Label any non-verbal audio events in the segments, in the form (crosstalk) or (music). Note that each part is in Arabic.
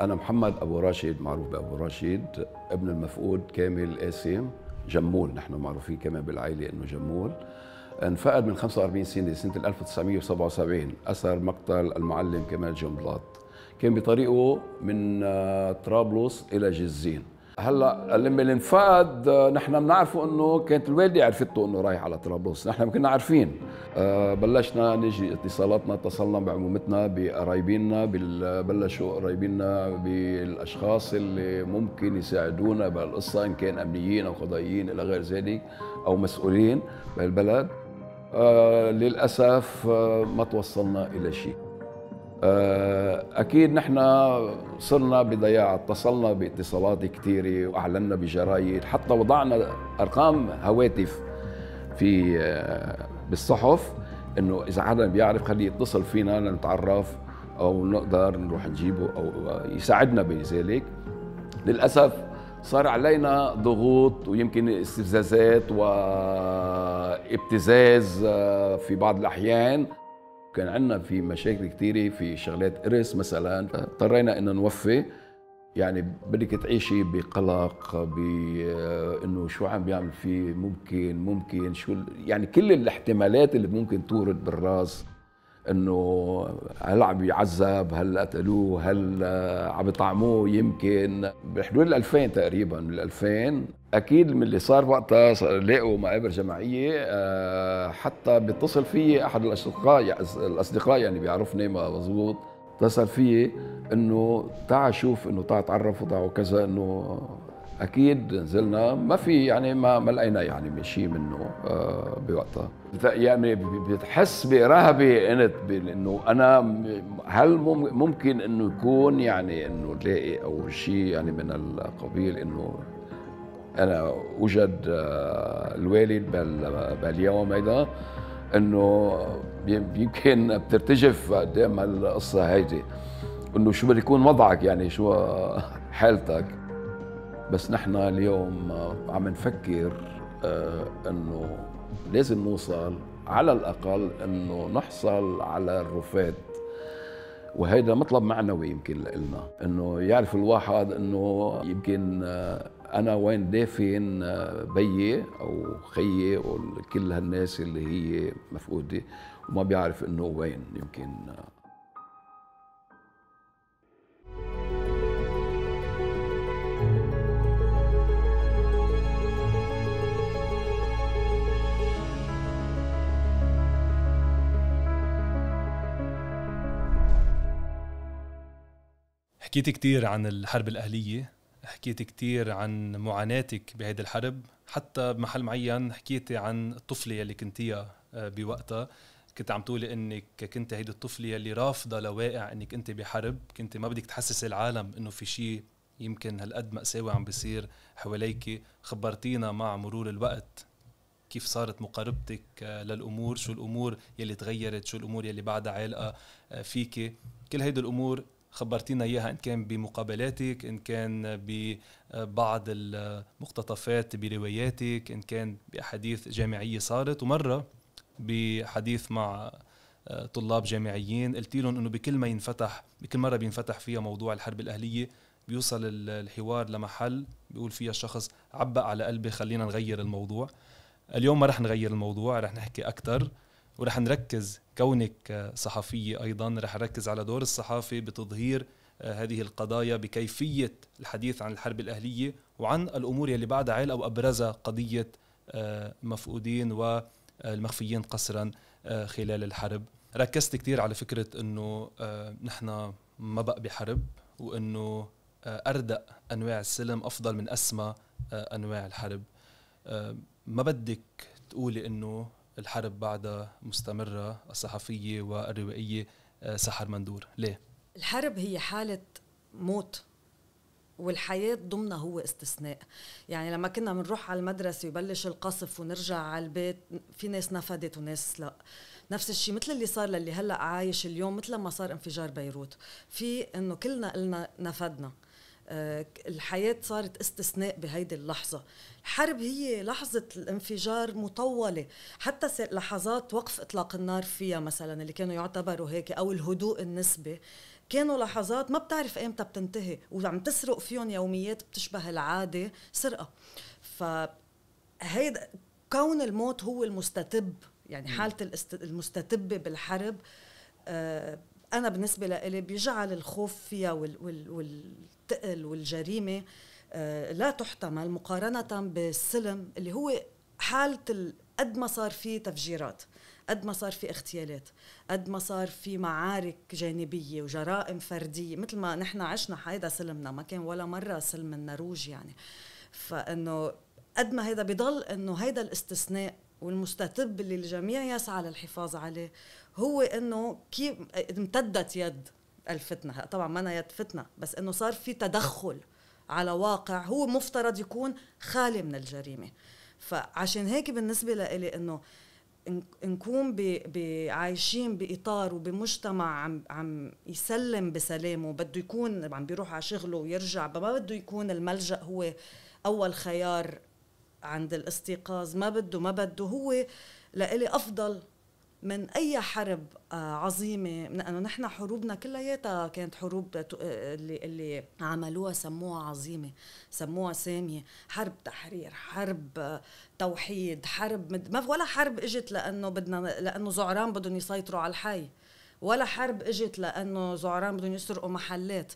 أنا محمد أبو راشد معروف بأبو راشد ابن المفقود كامل قاسم جمول نحن معروفين كمان بالعائلة إنه جمول انفقد من 45 سنة سنة 1977 أثر مقتل المعلم كمال جنبلاط كان بطريقه من آه، طرابلس إلى جزين هلا اللي الانفاد آه، نحن بنعرفه انه كانت الوالده عرفته انه رايح على طرابلس، نحن ما كنا عارفين آه، بلشنا نجي اتصالاتنا اتصلنا بعمومتنا بقرايبينا بلشوا قرايبينا بالاشخاص اللي ممكن يساعدونا بالقصه ان كان امنيين او قضائيين الى غير ذلك او مسؤولين بالبلد آه، للاسف ما توصلنا الى شيء آه، اكيد نحن صرنا بضياع اتصلنا باتصالات كثيره واعلنا بجرايد حتى وضعنا ارقام هواتف في آه، بالصحف انه اذا حدا بيعرف خليه يتصل فينا لنتعرف او نقدر نروح نجيبه او يساعدنا بذلك للاسف صار علينا ضغوط ويمكن استفزازات وابتزاز آه، في بعض الاحيان كان عندنا في مشاكل كثيرة في شغلات إرث مثلا اضطرينا إنه نوفي يعني بدك تعيشي بقلق بانه شو عم بيعمل فيه ممكن ممكن شو يعني كل الاحتمالات اللي ممكن تورد بالراس انه هل عم يعذب هل قتلوه هل آه، عم يطعموه يمكن بحدود ال 2000 تقريبا من 2000 اكيد من اللي صار وقتها لقوا مقابر جماعيه آه، حتى بيتصل فيي احد الاصدقاء الاصدقاء يعني بيعرفني مضبوط اتصل فيي انه تعا شوف انه تعا تعرف وتعا كذا انه اكيد نزلنا ما في يعني ما ما لقينا يعني شيء منه آه، بوقتها يعني بتحس برهبه انت انه انا هل ممكن انه يكون يعني انه تلاقي او شيء يعني من القبيل انه أنا وجد آه، الوالد باليوم هيدا انه يمكن بترتجف قدام القصه هيدي انه شو بده يكون وضعك يعني شو (laughs) حالتك بس نحن اليوم آه، عم نفكر آه، انه لازم نوصل على الاقل انه نحصل على الرفات وهيدا مطلب معنوي يمكن لنا انه يعرف الواحد انه يمكن انا وين دافن آه، بيي او خيي وكل هالناس اللي هي مفقوده وما بيعرف انه وين يمكن آه. حكيت كثير عن الحرب الأهلية حكيت كتير عن معاناتك بهيدي الحرب حتى بمحل معين حكيتي عن الطفله يلي كنتيها آه، بوقتها كنت عم تقولي انك كنت هيدي الطفله يلي رافضه لواقع انك انت بحرب كنت ما بدك تحسسي العالم انه في شيء يمكن هالقد مأساوي عم بيصير حواليك خبرتينا مع مرور الوقت كيف صارت مقاربتك آه، للامور شو الامور يلي تغيرت شو الامور يلي بعدها عالقه آه، فيك كل هيدي الامور خبرتينا إياها إن كان بمقابلاتك إن كان ببعض المقتطفات برواياتك إن كان بأحاديث جامعية صارت ومرة بحديث مع طلاب جامعيين قلت لهم انه بكل ما ينفتح بكل مره بينفتح فيها موضوع الحرب الاهليه بيوصل الحوار لمحل بيقول فيها الشخص عبق على قلبي خلينا نغير الموضوع اليوم ما رح نغير الموضوع رح نحكي اكثر ورح نركز كونك صحفية أيضا رح نركز على دور الصحافة بتظهير آه، هذه القضايا بكيفية الحديث عن الحرب الأهلية وعن الأمور يلي بعد عيل أو أبرزها قضية آه، مفقودين والمخفيين قسرا آه، خلال الحرب ركزت كثير على فكرة أنه نحن ما بقى بحرب وأنه أردأ أنواع السلم أفضل من أسمى أنواع الحرب ما بدك تقولي أنه الحرب بعدها مستمرة الصحفية والروائية آه، سحر مندور ليه؟ الحرب هي حالة موت والحياة ضمنها هو استثناء يعني لما كنا بنروح على المدرسة يبلش القصف ونرجع على البيت في ناس نفدت وناس لا نفس الشيء مثل اللي صار للي هلا عايش اليوم مثل ما صار انفجار بيروت في انه كلنا قلنا نفدنا آه، الحياة صارت استثناء بهيدي اللحظة الحرب هي لحظة الانفجار مطولة حتى لحظات وقف إطلاق النار فيها مثلا اللي كانوا يعتبروا هيك أو الهدوء النسبي كانوا لحظات ما بتعرف ايمتى بتنتهي وعم تسرق فيهم يوميات بتشبه العادة سرقة فهيدا كون الموت هو المستتب يعني حالة المستتبة بالحرب آه، أنا بالنسبة لإلي بيجعل الخوف فيها وال, وال, وال التقل والجريمه آه، لا تحتمل مقارنه بالسلم اللي هو حاله قد ما صار في تفجيرات قد ما صار في اغتيالات قد ما صار في معارك جانبية وجرائم فردية مثل ما نحن عشنا حيدا سلمنا ما كان ولا مرة سلم النروج يعني فإنه قد ما هيدا بضل إنه هيدا الاستثناء والمستتب اللي الجميع يسعى للحفاظ عليه هو إنه كيف امتدت يد الفتنه طبعا ما نيت فتنه بس انه صار في تدخل على واقع هو مفترض يكون خالي من الجريمه فعشان هيك بالنسبه لإلي انه نكون عايشين باطار وبمجتمع عم عم يسلم بسلامه بده يكون عم بيروح على شغله ويرجع ما بده يكون الملجا هو اول خيار عند الاستيقاظ ما بده ما بده هو لإلي افضل من اي حرب آه، عظيمه من انه نحن حروبنا كلياتها كانت حروب آه، اللي اللي عملوها سموها عظيمه سموها ساميه حرب تحرير حرب آه، توحيد حرب ما ولا حرب اجت لانه بدنا لانه زعران بدهم يسيطروا على الحي ولا حرب اجت لانه زعران بدهم يسرقوا محلات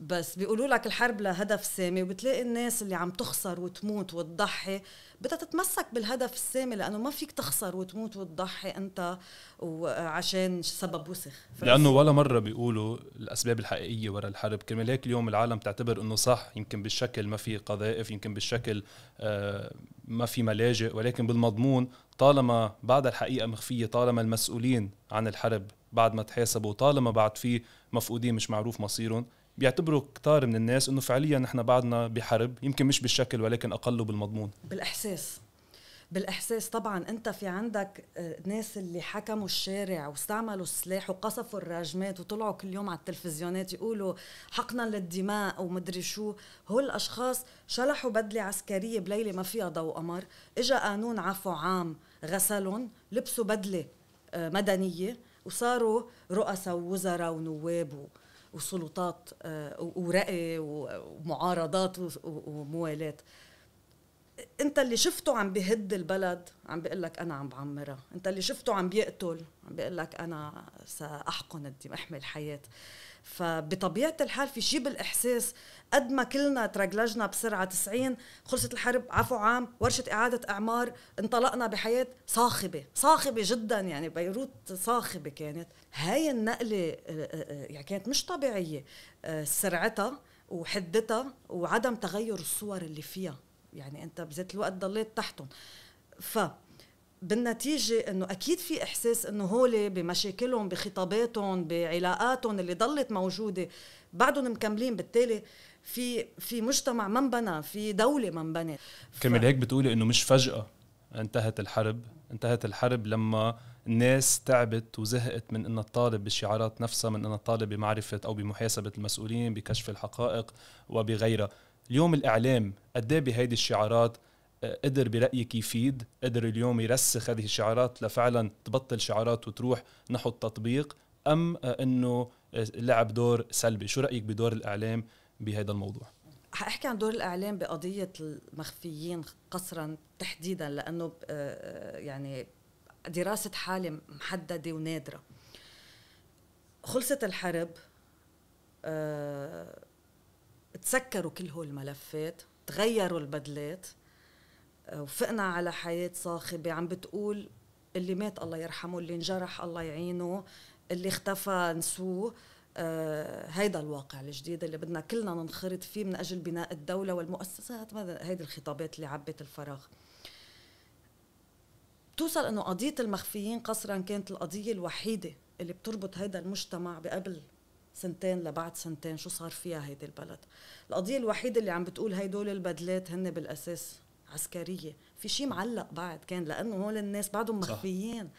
بس بيقولوا لك الحرب لهدف سامي وبتلاقي الناس اللي عم تخسر وتموت وتضحي بدها تتمسك بالهدف السامي لانه ما فيك تخسر وتموت وتضحي انت وعشان سبب وسخ لانه ولا مره بيقولوا الاسباب الحقيقيه ورا الحرب كرمال هيك اليوم العالم تعتبر انه صح يمكن بالشكل ما في قذائف يمكن بالشكل آه، ما في ملاجئ ولكن بالمضمون طالما بعد الحقيقه مخفيه طالما المسؤولين عن الحرب بعد ما تحاسبوا طالما بعد في مفقودين مش معروف مصيرهم بيعتبروا كتار من الناس انه فعليا نحن بعدنا بحرب يمكن مش بالشكل ولكن اقل بالمضمون بالاحساس بالاحساس طبعا انت في عندك آه، ناس اللي حكموا الشارع واستعملوا السلاح وقصفوا الراجمات وطلعوا كل يوم على التلفزيونات يقولوا حقنا للدماء ومدري شو هول الاشخاص شلحوا بدله عسكريه بليله ما فيها ضوء قمر اجى قانون عفو عام غسلهم لبسوا بدله آه، مدنيه وصاروا رؤساء ووزراء ونواب وسلطات آه، ورأي ومعارضات وموالاة انت اللي شفته عم بهد البلد عم بيقول لك انا عم بعمرها انت اللي شفته عم بيقتل عم بيقول لك انا ساحقن الدم احمل حياه فبطبيعه الحال في شيء بالاحساس قد ما كلنا ترجلجنا بسرعه 90 خلصت الحرب عفو عام ورشه اعاده اعمار انطلقنا بحياه صاخبه صاخبه جدا يعني بيروت صاخبه كانت هاي النقله آه، آه، آه، يعني كانت مش طبيعيه سرعتها وحدتها وعدم تغير الصور اللي فيها يعني انت بذات الوقت ضليت تحتهم ف بالنتيجة أنه أكيد في إحساس أنه هول بمشاكلهم بخطاباتهم بعلاقاتهم اللي ضلت موجودة بعدهم مكملين بالتالي في في مجتمع ما انبنى في دولة ما انبنت ف... كمان هيك بتقولي أنه مش فجأة انتهت الحرب انتهت الحرب لما الناس تعبت وزهقت من أن تطالب بالشعارات نفسها من أن تطالب بمعرفة أو بمحاسبة المسؤولين بكشف الحقائق وبغيرها اليوم الإعلام قد إيه بهيدي الشعارات قدر برايك يفيد قدر اليوم يرسخ هذه الشعارات لفعلا تبطل شعارات وتروح نحو التطبيق ام آه، انه آه، لعب دور سلبي شو رايك بدور الاعلام بهذا الموضوع حاحكي عن دور الاعلام بقضيه المخفيين قصرا تحديدا لانه آه، يعني دراسه حاله محدده ونادره خلصت الحرب تسكروا كل هول الملفات تغيروا البدلات وفقنا على حياة صاخبة عم بتقول اللي مات الله يرحمه اللي انجرح الله يعينه اللي اختفى نسوه آه هيدا الواقع الجديد اللي بدنا كلنا ننخرط فيه من أجل بناء الدولة والمؤسسات هيدي الخطابات اللي عبت الفراغ بتوصل انه قضية المخفيين قصرا كانت القضية الوحيدة اللي بتربط هيدا المجتمع بقبل سنتين لبعد سنتين شو صار فيها هيدي البلد القضية الوحيدة اللي عم بتقول هيدول البدلات هن بالأساس عسكريه في شيء معلق بعد كان لانه هول الناس بعدهم مخفيين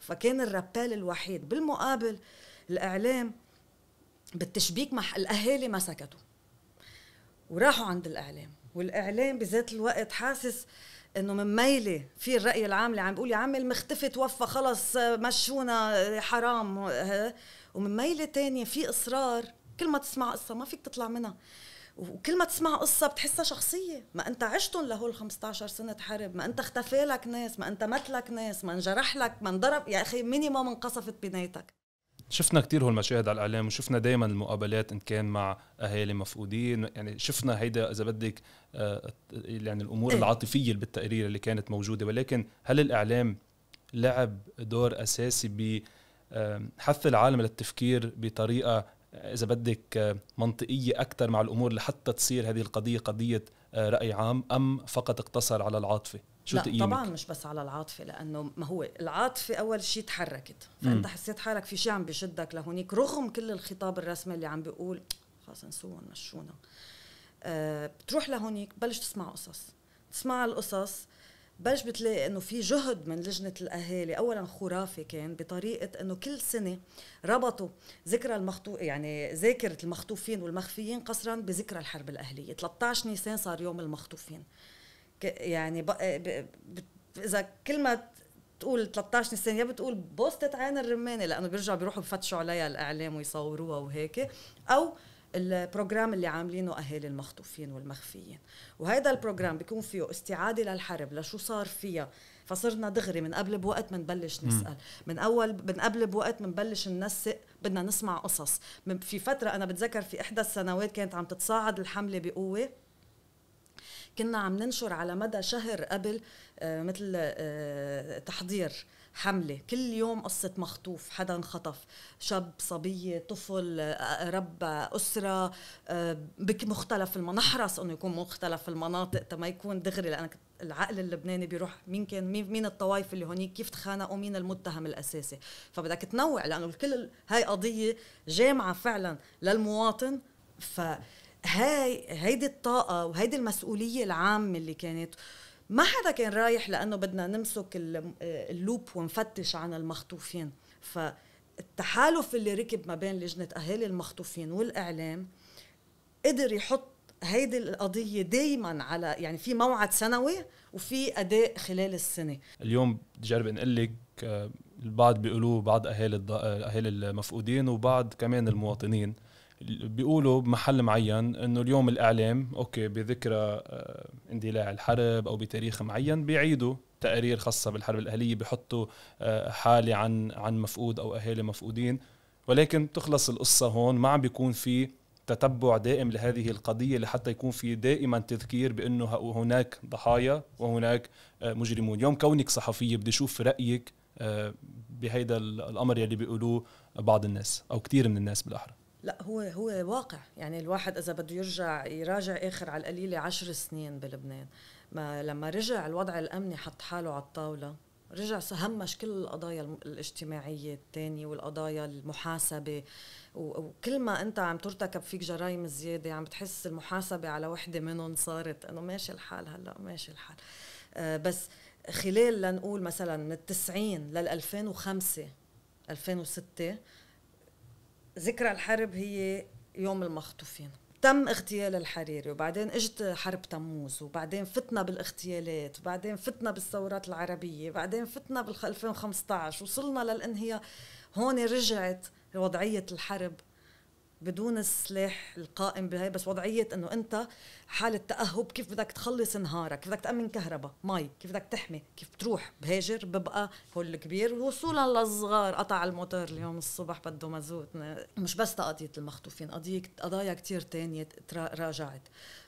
فكان الرابال الوحيد بالمقابل الاعلام بالتشبيك مع الاهالي ما سكتوا وراحوا عند الاعلام والاعلام بذات الوقت حاسس انه من ميلة في الراي العام اللي عم بيقول يا عمي المختفي توفى خلص مشونا حرام ومن ميلة تانية في اصرار كل ما تسمع قصه ما فيك تطلع منها وكل ما تسمع قصة بتحسها شخصية ما أنت عشتهم لهول 15 سنة حرب ما أنت اختفى لك ناس ما أنت مات لك ناس ما انجرح لك ما انضرب يا أخي مينيموم انقصفت بنايتك شفنا كتير هالمشاهد على الاعلام وشفنا دائما المقابلات ان كان مع اهالي مفقودين يعني شفنا هيدا اذا بدك آه، يعني الامور إيه. العاطفيه اللي بالتقرير اللي كانت موجوده ولكن هل الاعلام لعب دور اساسي ب آه، حث العالم للتفكير بطريقه اذا بدك منطقيه اكثر مع الامور لحتى تصير هذه القضيه قضيه آه، راي عام ام فقط اقتصر على العاطفه شو لا طبعا مش بس على العاطفه لانه ما هو العاطفه اول شيء تحركت فانت حسيت حالك في شيء عم بشدك لهونيك رغم كل الخطاب الرسمي اللي عم بيقول خلص انسوهم مشونا أه بتروح لهونيك بلش تسمع قصص تسمع القصص بلش بتلاقي انه في جهد من لجنه الاهالي اولا خرافي كان بطريقه انه كل سنه ربطوا ذكرى المخطو يعني ذاكره المخطوفين والمخفيين قصرا بذكرى الحرب الاهليه 13 نيسان صار يوم المخطوفين يعني ب... ب... اذا كل ما تقول 13 نيسان يا بتقول بوستة عين الرمانه لانه بيرجعوا بيروحوا بفتشوا عليها الاعلام ويصوروها وهيك او البروجرام اللي عاملينه اهالي المخطوفين والمخفيين وهذا البروجرام بيكون فيه استعاده للحرب لشو صار فيها فصرنا دغري من قبل بوقت بنبلش نسال من اول من قبل بوقت بنبلش ننسق بدنا نسمع قصص في فتره انا بتذكر في احدى السنوات كانت عم تتصاعد الحمله بقوه كنا عم ننشر على مدى شهر قبل آه، مثل آه، تحضير حملة كل يوم قصة مخطوف حدا انخطف شاب صبية طفل رب أسرة آه، بمختلف المنحرس أنه يكون مختلف المناطق تما يكون دغري لأنك العقل اللبناني بيروح مين كان مين, الطوائف اللي هونيك كيف تخانقوا مين المتهم الاساسي فبدك تنوع لانه الكل هاي قضيه جامعه فعلا للمواطن فهاي هيدي الطاقة وهيدي المسؤولية العامة اللي كانت ما حدا كان رايح لانه بدنا نمسك آه، اللوب ونفتش عن المخطوفين فالتحالف اللي ركب ما بين لجنه اهالي المخطوفين والاعلام قدر يحط هيدي القضية دايما على يعني في موعد سنوي وفي أداء خلال السنة اليوم بجرب نقول لك آه، البعض بيقولوه بعض أهالي آه، أهالي المفقودين وبعض كمان المواطنين بيقولوا بمحل معين انه اليوم الاعلام اوكي بذكرى آه، اندلاع الحرب او بتاريخ معين بيعيدوا تقارير خاصه بالحرب الاهليه بحطوا آه، حاله عن عن مفقود او اهالي مفقودين ولكن تخلص القصه هون ما عم بيكون في تتبع دائم لهذه القضية لحتى يكون في دائما تذكير بأنه هناك ضحايا وهناك آه، مجرمون اليوم كونك صحفية بدي أشوف رأيك بهيدا الأمر يلي بيقولوه بعض الناس أو كثير من الناس بالأحرى لا هو هو واقع يعني الواحد اذا بده يرجع يراجع اخر على القليله عشر سنين بلبنان ما لما رجع الوضع الامني حط حاله على الطاوله رجع همش كل القضايا الاجتماعية الثانية والقضايا المحاسبة وكل ما أنت عم ترتكب فيك جرائم زيادة عم بتحس المحاسبة على وحدة منهم صارت أنه ماشي الحال هلأ ماشي الحال آه، بس خلال لنقول مثلا من التسعين لل 2005 2006 ذكرى الحرب هي يوم المخطوفين تم اغتيال الحريري وبعدين اجت حرب تموز وبعدين فتنا بالاغتيالات وبعدين فتنا بالثورات العربية وبعدين فتنا بال 2015 وصلنا للانهيار هون رجعت وضعية الحرب بدون السلاح القائم بهي بس وضعيه انه انت حاله تاهب كيف بدك تخلص نهارك كيف بدك تامن كهرباء مي كيف بدك تحمي كيف بتروح بهاجر ببقى هول الكبير وصولا للصغار قطع الموتور اليوم الصبح بده مازوت مش بس قضيه المخطوفين قضيه قضايا كثير تانية راجعت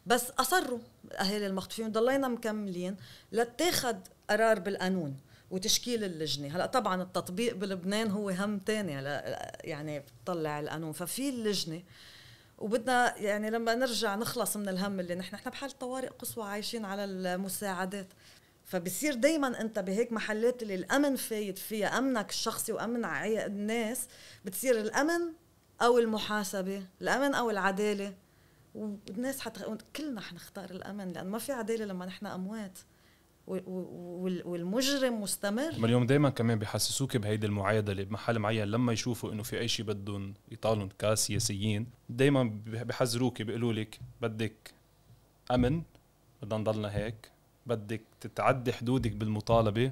بس اصروا اهالي المخطوفين ضلينا مكملين لتاخد قرار بالقانون وتشكيل اللجنه هلا طبعا التطبيق بلبنان هو هم تاني هلا يعني بتطلع القانون ففي اللجنه وبدنا يعني لما نرجع نخلص من الهم اللي نحن نحن بحال طوارئ قصوى عايشين على المساعدات فبصير دائما انت بهيك محلات اللي الامن فايت فيها امنك الشخصي وامن الناس بتصير الامن او المحاسبه الامن او العداله والناس حتخ... كلنا حنختار الامن لانه ما في عداله لما نحن اموات والمجرم مستمر ما اليوم دائما كمان بحسسوك بهيدي المعادله بمحل معين لما يشوفوا انه في اي شيء بدهم يطالون كسياسيين دائما بحذروك بيقولوا لك بدك امن بدنا نضلنا هيك بدك تتعدي حدودك بالمطالبه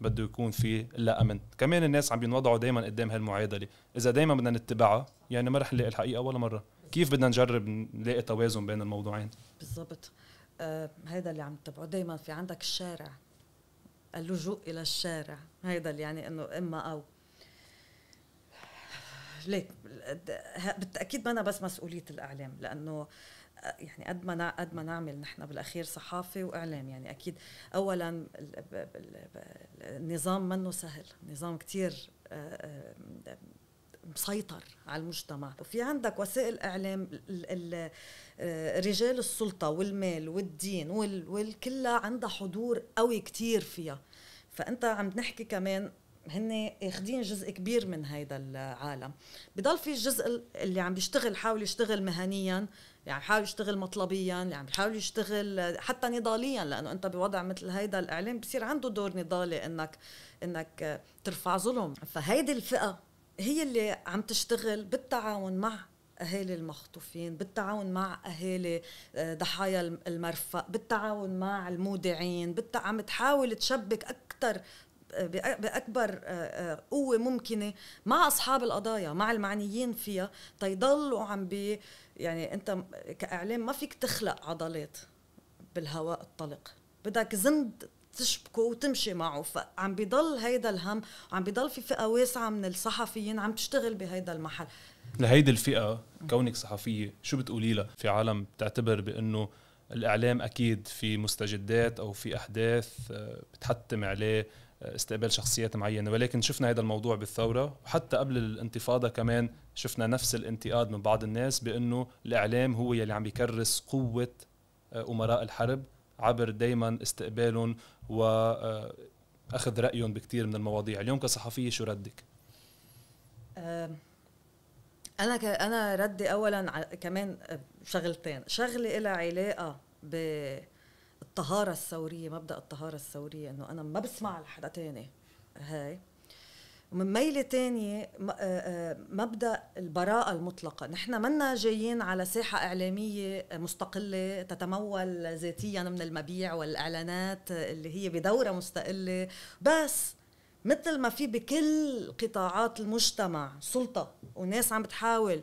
بده يكون في لا امن كمان الناس عم بينوضعوا دائما قدام هالمعادله اذا دائما بدنا نتبعها يعني ما رح نلاقي الحقيقه ولا مره كيف بدنا نجرب نلاقي توازن بين الموضوعين بالضبط هذا آه، هيدا اللي عم تبعه دائما في عندك الشارع اللجوء الى الشارع هيدا اللي يعني انه اما او ليك بالتاكيد ما أنا بس مسؤوليه الاعلام لانه آه، يعني قد ما قد ما نعمل نحن بالاخير صحافه واعلام يعني اكيد اولا النظام منه سهل نظام كثير آه، مسيطر على المجتمع وفي عندك وسائل اعلام آه، رجال السلطه والمال والدين والكل عندها حضور قوي كتير فيها فانت عم نحكي كمان هن اخذين جزء كبير من هيدا العالم بضل في الجزء اللي عم بيشتغل حاول يشتغل مهنيا يعني حاول يشتغل مطلبيا يعني حاول يشتغل حتى نضاليا لانه انت بوضع مثل هيدا الاعلام بصير عنده دور نضالي انك انك ترفع ظلم فهيدي الفئه هي اللي عم تشتغل بالتعاون مع اهالي المخطوفين بالتعاون مع اهالي آه، ضحايا المرفق بالتعاون مع المودعين بالت... عم تحاول تشبك اكثر آه، باكبر آه، قوه ممكنه مع اصحاب القضايا مع المعنيين فيها تيضلوا عم بي يعني انت كاعلام ما فيك تخلق عضلات بالهواء الطلق بدك زند تشبكه وتمشي معه فعم بيضل هيدا الهم وعم بيضل في فئه واسعه من الصحفيين عم تشتغل بهيدا المحل لهيدي الفئه كونك صحفيه شو بتقولي لها في عالم بتعتبر بانه الاعلام اكيد في مستجدات او في احداث آه، بتحتم عليه آه، استقبال شخصيات معينه ولكن شفنا هذا الموضوع بالثوره وحتى قبل الانتفاضه كمان شفنا نفس الانتقاد من بعض الناس بانه الاعلام هو يلي عم بيكرس قوه آه، امراء الحرب عبر دائما استقبالهم واخذ آه، رايهم بكثير من المواضيع اليوم كصحفيه شو ردك آه، انا ك... انا ردي اولا ع... كمان آه، شغلتين شغله لها علاقه بالطهاره الثوريه مبدا الطهاره الثوريه انه انا ما بسمع لحدا تاني هاي ومن ميلة تانية آه، آه، مبدأ البراءة المطلقة نحن منا جايين على ساحة إعلامية مستقلة تتمول ذاتيا من المبيع والإعلانات اللي هي بدورة مستقلة بس مثل ما في بكل قطاعات المجتمع سلطة وناس عم بتحاول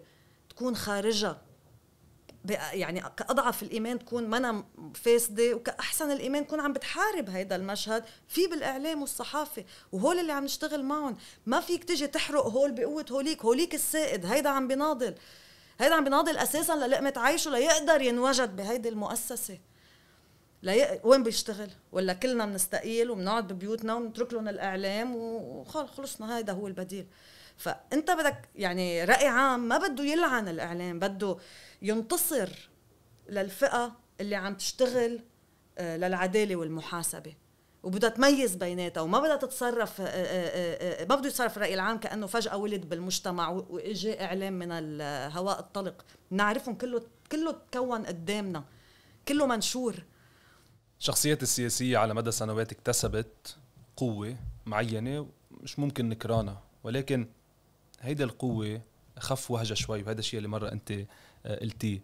تكون خارجة يعني كأضعف الإيمان تكون منا فاسدة وكأحسن الإيمان تكون عم بتحارب هيدا المشهد في بالإعلام والصحافة وهول اللي عم نشتغل معهم ما فيك تجي تحرق هول بقوة هوليك هوليك السائد هيدا عم بناضل هيدا عم بناضل أساسا للقمة عيشه ليقدر ينوجد بهيدي المؤسسة لي... وين بيشتغل ولا كلنا بنستقيل وبنقعد ببيوتنا ونترك لهم الإعلام وخلصنا هيدا هو البديل فانت بدك يعني راي عام ما بده يلعن الاعلام بده ينتصر للفئه اللي عم تشتغل آه، للعداله والمحاسبه وبدها تميز بيناتها وما بدها تتصرف آه، آه، ما بده يتصرف الراي العام كانه فجاه ولد بالمجتمع واجى اعلام من الهواء الطلق نعرفهم كله كله تكون قدامنا كله منشور الشخصيات السياسية على مدى سنوات اكتسبت قوة معينة مش ممكن نكرانها ولكن هيدا القوه خف وهجه شوي وهذا الشيء اللي مره انت آه، قلتيه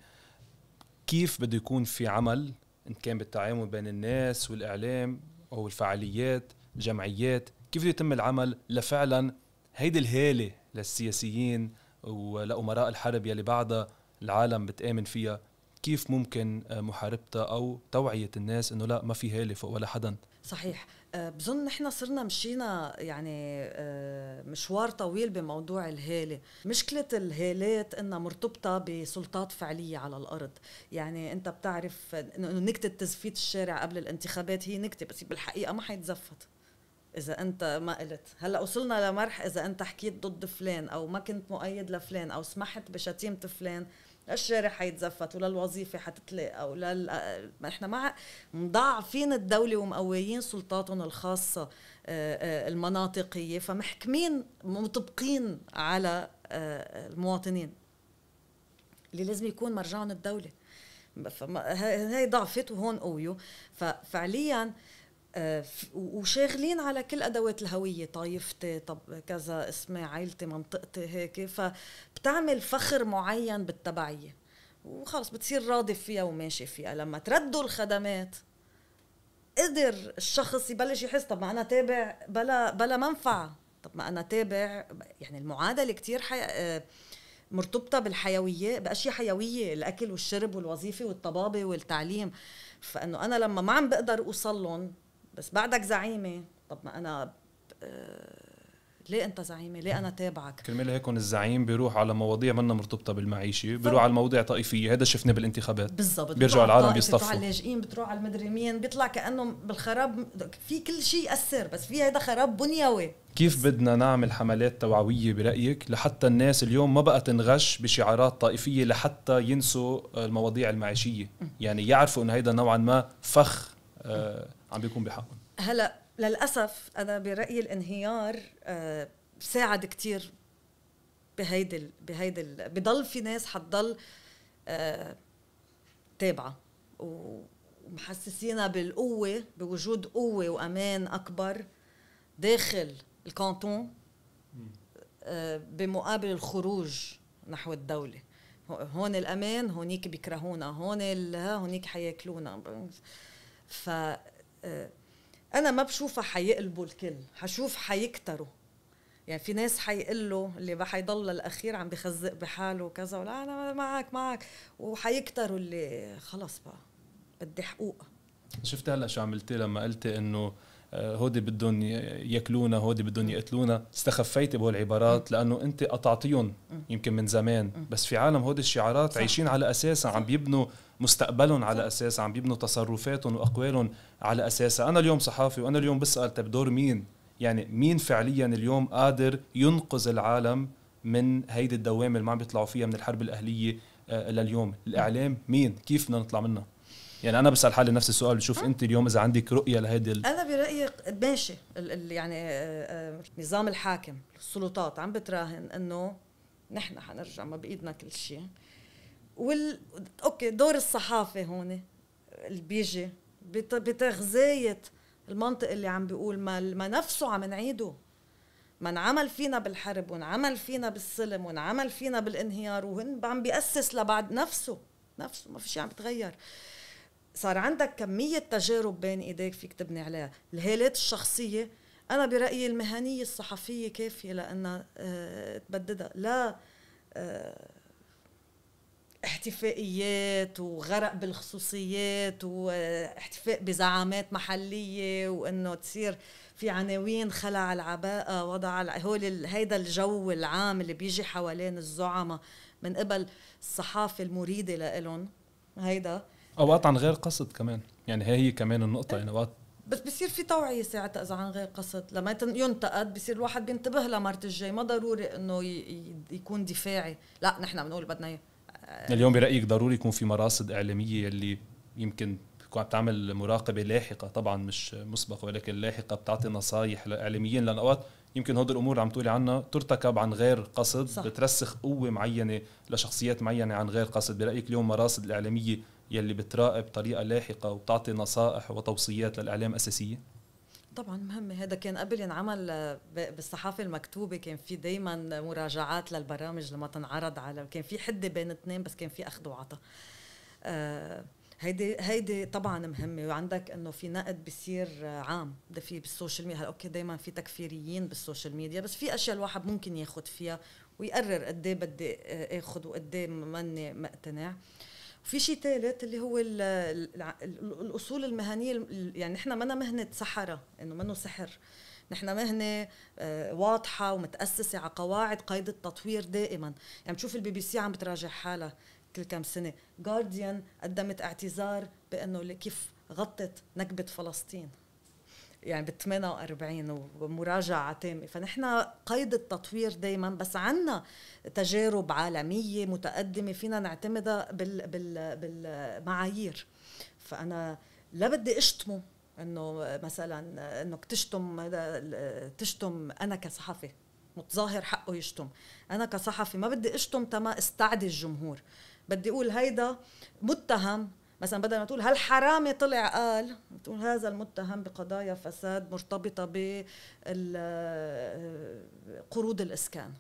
كيف بده يكون في عمل ان كان بالتعامل بين الناس والاعلام او الفعاليات الجمعيات كيف بده يتم العمل لفعلا هيدي الهاله للسياسيين ولامراء الحرب يلي بعدها العالم بتامن فيها كيف ممكن آه، محاربتها او توعيه الناس انه لا ما في هاله فوق ولا حدا صحيح آه، بظن نحن صرنا مشينا يعني آه، مشوار طويل بموضوع الهاله، مشكله الهالات انها مرتبطه بسلطات فعليه على الارض، يعني انت بتعرف انه نكته تزفيت الشارع قبل الانتخابات هي نكته بس بالحقيقه ما حيتزفت. اذا انت ما قلت هلا وصلنا لمرح اذا انت حكيت ضد فلان او ما كنت مؤيد لفلان او سمحت بشتيمه فلان للشارع حيتزفت وللوظيفه حتتلاقى او لل... آه، احنا مع مضاعفين الدوله ومقويين سلطاتهم الخاصه آه، آه، المناطقيه فمحكمين مطبقين على المواطنين اللي لازم يكون مرجعهم الدوله فما هي ضعفت وهون قويه ففعليا آه، وشاغلين على كل ادوات الهويه طايفتي طب كذا اسمي عائلتي منطقتي هيك فبتعمل فخر معين بالتبعيه وخلص بتصير راضي فيها وماشي فيها لما تردوا الخدمات قدر الشخص يبلش يحس طب ما انا تابع بلا بلا منفعه طب ما انا تابع يعني المعادله كثير حي... آه، مرتبطه بالحيويه باشياء حيويه الاكل والشرب والوظيفه والطبابه والتعليم فانه انا لما ما عم بقدر اوصل لهم بس بعدك زعيمه طب ما انا آه، ليه انت زعيمه؟ ليه انا تابعك؟ كرمال هيك الزعيم بيروح على مواضيع منا مرتبطه بالمعيشه، بيروح على مواضيع طائفيه، هذا شفناه بالانتخابات بالضبط بيرجعوا العالم بيصطفوا بتروح على اللاجئين، بتروح على المدري مين، بيطلع كانه بالخراب في كل شيء ياثر بس في هذا خراب بنيوي كيف بدنا نعمل حملات توعوية برأيك لحتى الناس اليوم ما بقى تنغش بشعارات طائفية لحتى ينسوا المواضيع المعيشية يعني يعرفوا انه هيدا نوعا ما فخ آه، عم بيكون بحقهم هلا للاسف انا برايي الانهيار آه، ساعد كثير بهيدي بهيدي بضل في ناس حتضل آه، تابعه ومحسسينا بالقوه بوجود قوه وامان اكبر داخل الكانتون بمقابل الخروج نحو الدوله هون الامان هونيك بيكرهونا هون هونيك حياكلونا ف آه، انا ما بشوفها حيقلبوا الكل حشوف حيكتروا يعني في ناس حيقلوا اللي حيضل للاخير عم بخزق بحاله وكذا ولا انا معك معك وحيكتروا اللي خلص بقى بدي حقوق شفت هلا شو عملتي لما قلتي انه آه، هودي بدهم ياكلونا هودي بدهم يقتلونا استخفيت بهالعبارات لانه انت قطعتيهم يمكن من زمان بس في عالم هودي الشعارات صح. عايشين على اساسها عم بيبنوا مستقبلهم على اساسها عم بيبنوا تصرفاتهم واقوالهم على اساسها انا اليوم صحافي وانا اليوم بسال طب دور مين يعني مين فعليا اليوم قادر ينقذ العالم من هيدي الدوامه اللي ما عم بيطلعوا فيها من الحرب الاهليه آه، لليوم الاعلام مين كيف بدنا نطلع منها يعني انا بسال حالي نفس السؤال بشوف آه. انت اليوم اذا عندك رؤيه لهيدي ال... انا برايي ماشي يعني آه، آه، نظام الحاكم السلطات عم بتراهن انه نحن حنرجع ما بايدنا كل شيء وال اوكي دور الصحافه هون اللي بيجي بتغذيه المنطق اللي عم بيقول ما, ما نفسه عم نعيده ما انعمل فينا بالحرب وانعمل فينا بالسلم وانعمل فينا بالانهيار وهن عم بيأسس لبعد نفسه نفسه ما في شيء عم بيتغير صار عندك كمية تجارب بين إيديك فيك تبني عليها الهالات الشخصية أنا برأيي المهنية الصحفية كافية لأنها آه، تبددها لا آه، احتفائيات وغرق بالخصوصيات واحتفاء آه، بزعامات محلية وإنه تصير في عناوين خلع العباءة وضع هول هيدا الجو العام اللي بيجي حوالين الزعماء من قبل الصحافة المريدة لإلهم هيدا اوقات عن غير قصد كمان يعني هي هي كمان النقطه يعني اوقات بس بصير في توعيه ساعتها اذا عن غير قصد لما ينتقد بصير الواحد بينتبه لمرت الجاي ما ضروري انه يكون دفاعي لا نحن بنقول بدنا آه، يعني اليوم برايك ضروري يكون في مراصد اعلاميه اللي يمكن تكون عم تعمل مراقبه لاحقه طبعا مش مسبقه ولكن لاحقه بتعطي نصائح لإعلاميين لان اوقات يمكن هدول الامور اللي عم تقولي عنها ترتكب عن غير قصد صح. بترسخ قوه معينه لشخصيات معينه عن غير قصد برايك اليوم مراصد الاعلاميه يلي بتراقب بطريقه لاحقه وبتعطي نصائح وتوصيات للاعلام اساسيه طبعا مهمة هذا كان قبل ينعمل بالصحافة المكتوبة كان في دايما مراجعات للبرامج لما تنعرض على كان في حدة بين اثنين بس كان في أخذ وعطاء أه هيدي هيدي طبعا مهمه وعندك انه في نقد بصير عام ده في بالسوشيال ميديا اوكي دائما في تكفيريين بالسوشيال ميديا بس في اشياء الواحد ممكن ياخذ فيها ويقرر قد ايه بدي اخذ وقد ايه ماني مقتنع وفي شيء ثالث اللي هو الـ الـ الـ الاصول المهنيه يعني نحن منا مهنه سحره انه منه سحر نحن مهنة آه، واضحة ومتأسسة على قواعد قيد التطوير دائما يعني بتشوف البي بي سي عم بتراجع حالها كل كم سنه جارديان قدمت اعتذار بانه كيف غطت نكبه فلسطين يعني بال 48 ومراجعه تامه فنحن قيد التطوير دائما بس عنا تجارب عالميه متقدمه فينا نعتمدها بال بال بالمعايير فانا لا بدي اشتمه انه مثلا انك تشتم تشتم انا كصحفي متظاهر حقه يشتم انا كصحفي ما بدي اشتم تما استعدي الجمهور بدي اقول هيدا متهم مثلا بدل ما تقول هل حرامي طلع قال تقول هذا المتهم بقضايا فساد مرتبطه بقروض آه، الاسكان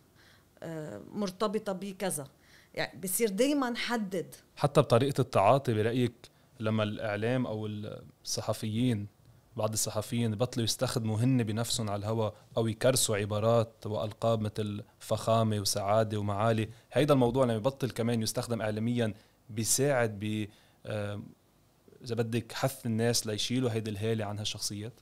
آه، مرتبطه بكذا يعني بصير دائما حدد حتى بطريقه التعاطي برايك لما الاعلام او الصحفيين بعض الصحفيين بطلوا يستخدموا هن بنفسهم على الهواء او يكرسوا عبارات والقاب مثل فخامه وسعاده ومعالي هيدا الموضوع لما يبطل كمان يستخدم اعلاميا بيساعد ب آه، اذا بدك حث الناس ليشيلوا هيدي الهاله عن هالشخصيات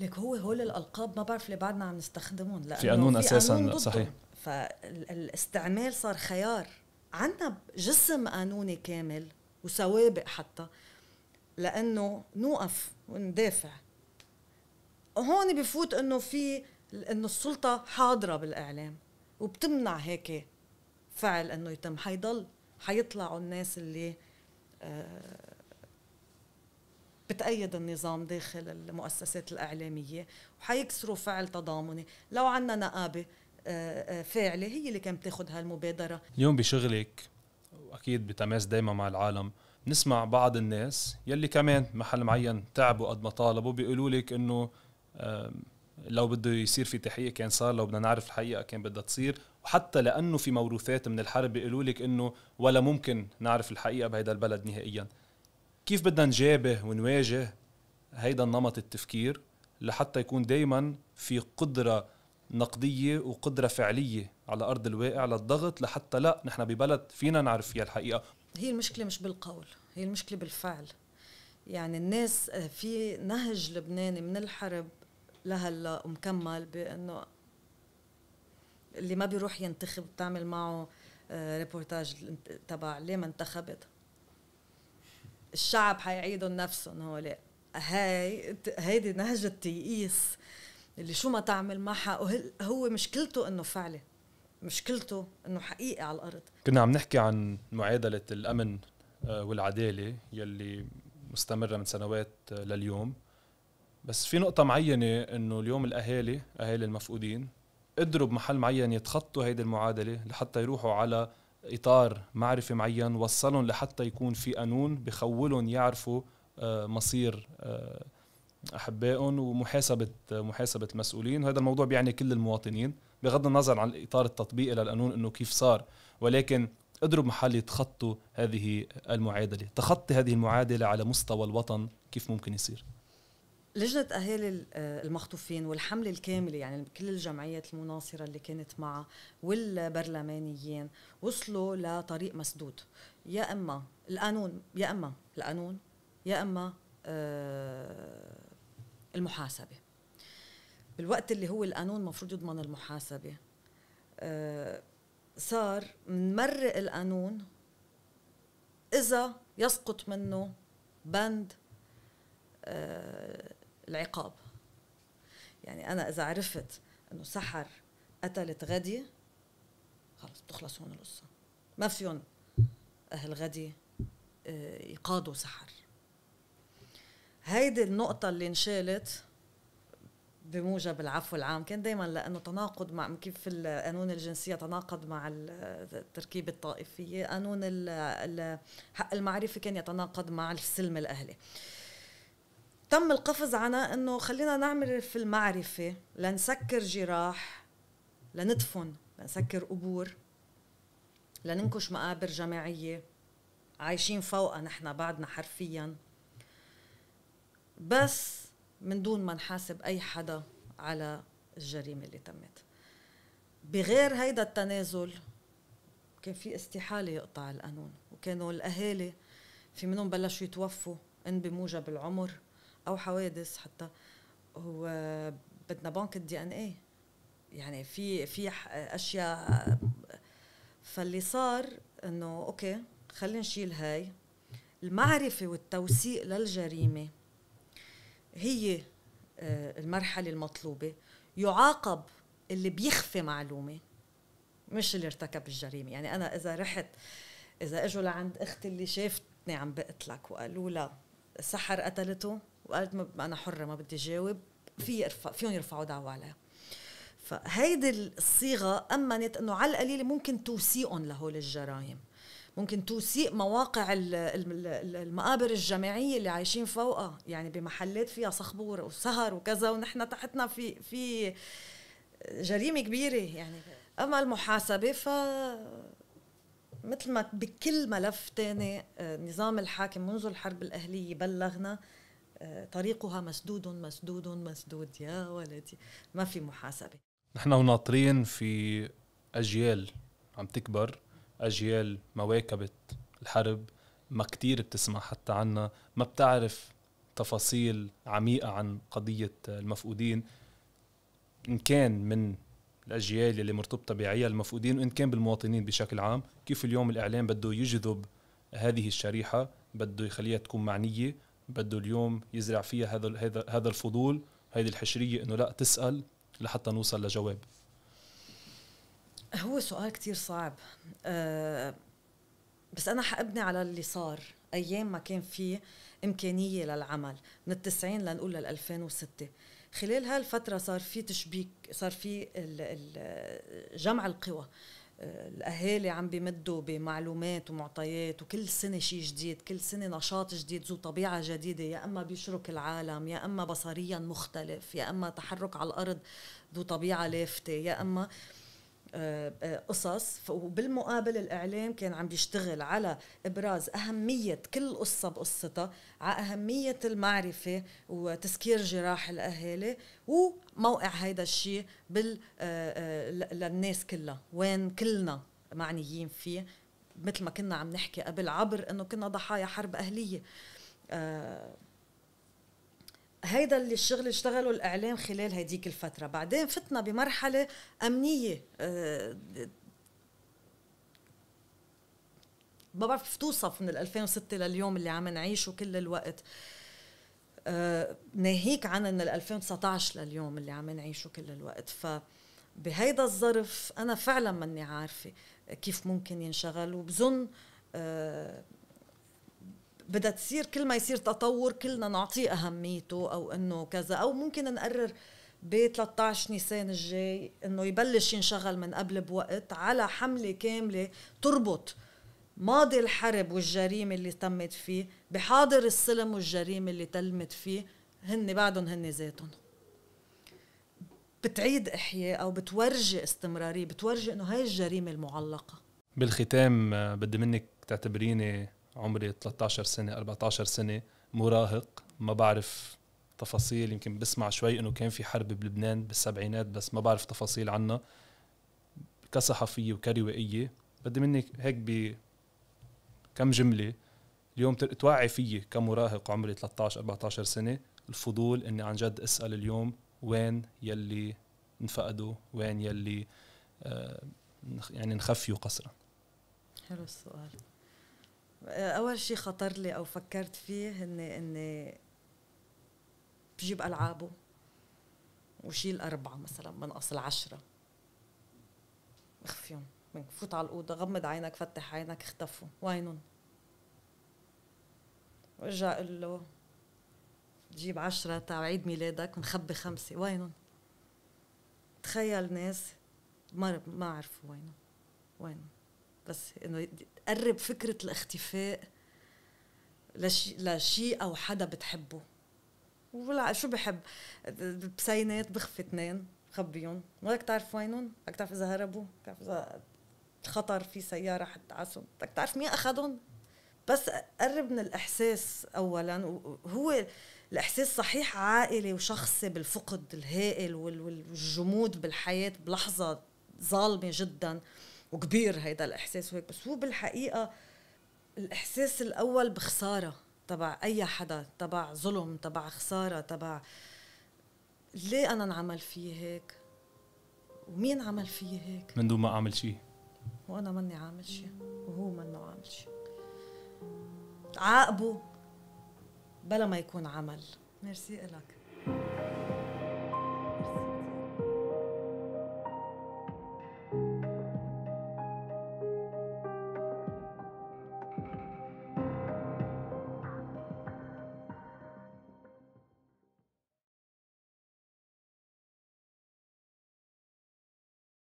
لك هو هول الالقاب ما بعرف ليه بعدنا عم نستخدمهم لانه في قانون اساسا صحيح فالاستعمال صار خيار عندنا جسم قانوني كامل وسوابق حتى لانه نوقف وندافع هون بفوت انه في انه السلطه حاضره بالاعلام وبتمنع هيك فعل انه يتم حيضل حيطلعوا الناس اللي آه، بتأيد النظام داخل المؤسسات الإعلامية وحيكسروا فعل تضامني لو عنا نقابة آه، آه، فاعلة هي اللي كانت تاخد هالمبادرة اليوم بشغلك وأكيد بتماس دايما مع العالم نسمع بعض الناس يلي كمان محل معين تعبوا قد ما طالبوا بيقولوا لك انه لو بده يصير في تحقيق كان صار لو بدنا نعرف الحقيقه كان بدها تصير وحتى لانه في موروثات من الحرب بيقولوا لك انه ولا ممكن نعرف الحقيقه بهيدا البلد نهائيا كيف بدنا نجابه ونواجه هيدا النمط التفكير لحتى يكون دائما في قدره نقديه وقدره فعليه على ارض الواقع للضغط لحتى لا نحن ببلد فينا نعرف فيها الحقيقه هي المشكله مش بالقول هي المشكله بالفعل يعني الناس آه، في نهج لبناني من الحرب لهلا مكمل بانه اللي ما بيروح ينتخب بتعمل معه ريبورتاج آه، تبع ليه ما انتخبت الشعب حيعيدهم نفسهم لا هاي هيدي نهج التيئيس اللي شو ما تعمل معها هو مشكلته انه فعلي مشكلته انه حقيقي على الارض كنا عم نحكي عن معادله الامن آه، والعداله يلي مستمره من سنوات آه، لليوم بس في نقطه معينه انه اليوم الاهالي اهالي المفقودين قدروا بمحل معين يتخطوا هيدي المعادله لحتى يروحوا على اطار معرفه معين وصلهم لحتى يكون في قانون بخولهم يعرفوا آه، مصير احبائهم ومحاسبه محاسبه المسؤولين وهذا الموضوع بيعني كل المواطنين بغض النظر عن الاطار التطبيقي للقانون انه كيف صار ولكن قدروا محل يتخطوا هذه المعادله، تخطي هذه المعادله على مستوى الوطن كيف ممكن يصير؟ لجنة أهالي المخطوفين والحملة الكاملة يعني كل الجمعيات المناصرة اللي كانت معها والبرلمانيين وصلوا لطريق مسدود يا إما القانون يا إما القانون يا إما آه، المحاسبة بالوقت اللي هو القانون مفروض يضمن المحاسبة آه، صار منمرق القانون إذا يسقط منه بند آه، العقاب يعني أنا إذا عرفت أنه سحر قتلت غدي خلص بتخلص هون القصة ما فيهم أهل غدي آه، يقاضوا سحر هيدي النقطة اللي انشالت بموجب العفو العام كان دائما لانه تناقض مع كيف قانون الجنسيه تناقض مع التركيبه الطائفيه قانون حق المعرفه كان يتناقض مع السلم الاهلي تم القفز على انه خلينا نعمل في المعرفه لنسكر جراح لندفن لنسكر قبور لننكش مقابر جماعيه عايشين فوقها نحن بعدنا حرفيا بس من دون ما نحاسب أي حدا على الجريمة اللي تمت بغير هيدا التنازل كان في استحالة يقطع القانون وكانوا الأهالي في منهم بلشوا يتوفوا إن بموجب العمر أو حوادث حتى هو بدنا بنك الدي ان اي يعني في في اشياء فاللي صار انه اوكي خلينا نشيل هاي المعرفه والتوثيق للجريمه هي آه، المرحله المطلوبه يعاقب اللي بيخفي معلومه مش اللي ارتكب الجريمه يعني انا اذا رحت اذا اجوا لعند اختي اللي شافتني عم بقتلك وقالوا لها سحر قتلته وقالت ما انا حره ما بدي جاوب في يرفع فيهم يرفعوا دعوه عليها فهيدي الصيغه امنت انه على القليله ممكن توسيقهم لهول الجرائم ممكن توسيء مواقع المقابر الجماعيه اللي عايشين فوقها يعني بمحلات فيها صخبور وسهر وكذا ونحن تحتنا في في جريمه كبيره يعني اما المحاسبه ف مثل ما بكل ملف تاني آه، نظام الحاكم منذ الحرب الأهلية بلغنا آه، طريقها مسدود مسدود مسدود يا ولدي ما في محاسبة نحن وناطرين في أجيال عم تكبر أجيال ما واكبت الحرب ما كتير بتسمع حتى عنها ما بتعرف تفاصيل عميقة عن قضية المفقودين إن كان من الأجيال اللي مرتبطة بعيال المفقودين وإن كان بالمواطنين بشكل عام كيف اليوم الإعلام بده يجذب هذه الشريحة بده يخليها تكون معنية بده اليوم يزرع فيها هذا هذا هذا الفضول هذه الحشرية إنه لا تسأل لحتى نوصل لجواب هو سؤال كتير صعب أه بس انا حابني على اللي صار ايام ما كان في امكانيه للعمل من التسعين لنقول لل 2006 خلال هالفتره صار في تشبيك صار في جمع القوى آه، الاهالي عم بمدوا بمعلومات ومعطيات وكل سنه شيء جديد كل سنه نشاط جديد ذو طبيعه جديده يا اما بيشرك العالم يا اما بصريا مختلف يا اما تحرك على الارض ذو طبيعه لافته يا اما آه قصص وبالمقابل الاعلام كان عم بيشتغل على ابراز اهميه كل قصه بقصتها على اهميه المعرفه وتسكير جراح الاهالي وموقع هيدا الشيء بال آه، آه، للناس كلها وين كلنا معنيين فيه مثل ما كنا عم نحكي قبل عبر انه كنا ضحايا حرب اهليه آه، هيدا اللي الشغل اللي اشتغله الاعلام خلال هديك الفتره بعدين فتنا بمرحله امنيه أه ما بعرف توصف من 2006 لليوم اللي عم نعيشه كل الوقت ناهيك آه، عن من 2019 لليوم اللي عم نعيشه كل الوقت ف بهيدا الظرف انا فعلا ماني عارفه كيف ممكن ينشغل وبظن أه بدها تصير كل ما يصير تطور كلنا نعطيه اهميته او انه كذا او ممكن نقرر ب 13 نيسان الجاي انه يبلش ينشغل من قبل بوقت على حمله كامله تربط ماضي الحرب والجريمه اللي تمت فيه بحاضر السلم والجريمه اللي تلمت فيه هن بعدهم هن ذاتهم بتعيد احياء او بتورجي استمراريه بتورجي انه هاي الجريمه المعلقه بالختام آه، بدي منك تعتبريني عمري 13 سنه 14 سنه مراهق ما بعرف تفاصيل يمكن بسمع شوي انه كان في حرب بلبنان بالسبعينات بس ما بعرف تفاصيل عنها كصحفيه وكروائيه بدي منك هيك بكم جمله اليوم توعي فيي كمراهق عمري 13 14 سنه الفضول اني عن جد اسال اليوم وين يلي انفقدوا وين يلي آه يعني نخفيه قسرا حلو السؤال آه، اول شيء خطر لي او فكرت فيه اني اني بجيب العابه وشيل اربعه مثلا من اصل عشره اخفيهم فوت على الاوضه غمض عينك فتح عينك اختفوا وينهم ورجع اقول له جيب عشرة تاع عيد ميلادك ونخبي خمسة وينهم تخيل ناس ما ما عرفوا وينهم وينهم بس انه قرب فكره الاختفاء لشيء لشي او حدا بتحبه ولا شو بحب بسينات بخفي اثنين بخبيهم بدك تعرف وينهم بدك تعرف اذا هربوا بدك تعرف اذا خطر في سياره عصم بدك تعرف مين اخذهم بس قرب من الاحساس اولا هو الاحساس صحيح عائلي وشخصي بالفقد الهائل والجمود بالحياه بلحظه ظالمه جدا وكبير هيدا الاحساس وهيك بس هو بالحقيقه الاحساس الاول بخساره تبع اي حدا تبع ظلم تبع خساره تبع ليه انا انعمل فيي هيك ومين عمل فيي هيك من دون ما اعمل شيء وانا ماني عامل شيء وهو منه عامل شيء عاقبه بلا ما يكون عمل ميرسي إلك